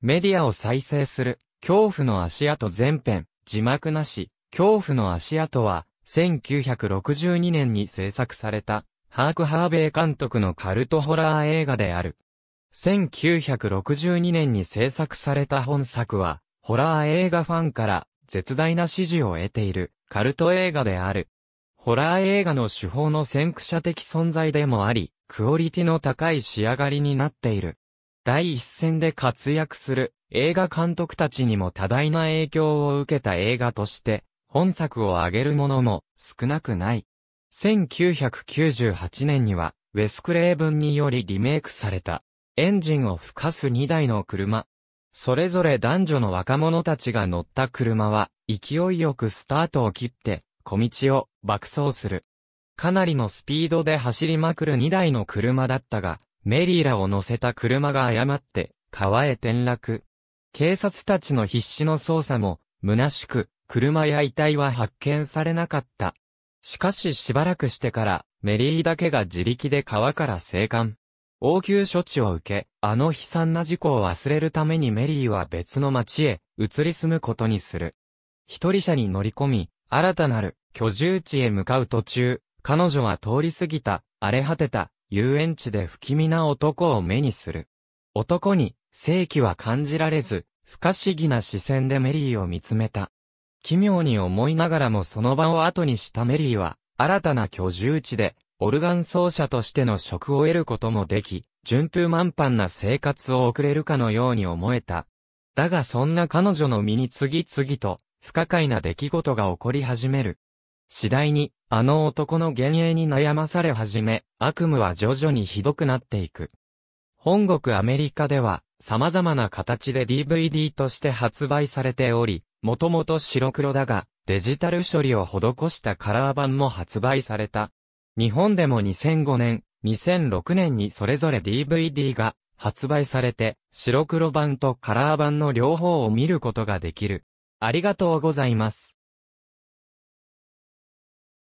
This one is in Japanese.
メディアを再生する、恐怖の足跡前編、字幕なし、恐怖の足跡は、1962年に制作された、ハーク・ハーベイ監督のカルトホラー映画である。1962年に制作された本作は、ホラー映画ファンから絶大な支持を得ているカルト映画である。ホラー映画の手法の先駆者的存在でもあり、クオリティの高い仕上がりになっている。第一線で活躍する映画監督たちにも多大な影響を受けた映画として、本作を挙げるものも少なくない。1998年には、ウェス・クレーブンによりリメイクされた、エンジンを吹かす2台の車。それぞれ男女の若者たちが乗った車は、勢いよくスタートを切って、小道を爆走する。かなりのスピードで走りまくる2台の車だったが、メリーらを乗せた車が誤って、川へ転落。警察たちの必死の捜査も、虚しく、車や遺体は発見されなかった。しかししばらくしてから、メリーだけが自力で川から生還。応急処置を受け、あの悲惨な事故を忘れるためにメリーは別の町へ移り住むことにする。一人車に乗り込み、新たなる居住地へ向かう途中、彼女は通り過ぎた、荒れ果てた遊園地で不気味な男を目にする。男に、正気は感じられず、不可思議な視線でメリーを見つめた。奇妙に思いながらもその場を後にしたメリーは、新たな居住地で、オルガン奏者としての職を得ることもでき、順風満帆な生活を送れるかのように思えた。だがそんな彼女の身に次々と、不可解な出来事が起こり始める。次第に、あの男の幻影に悩まされ始め、悪夢は徐々にひどくなっていく。本国アメリカでは、様々な形で DVD として発売されており、もともと白黒だが、デジタル処理を施したカラー版も発売された。日本でも2005年、2006年にそれぞれ DVD が発売されて、白黒版とカラー版の両方を見ることができる。ありがとうございます。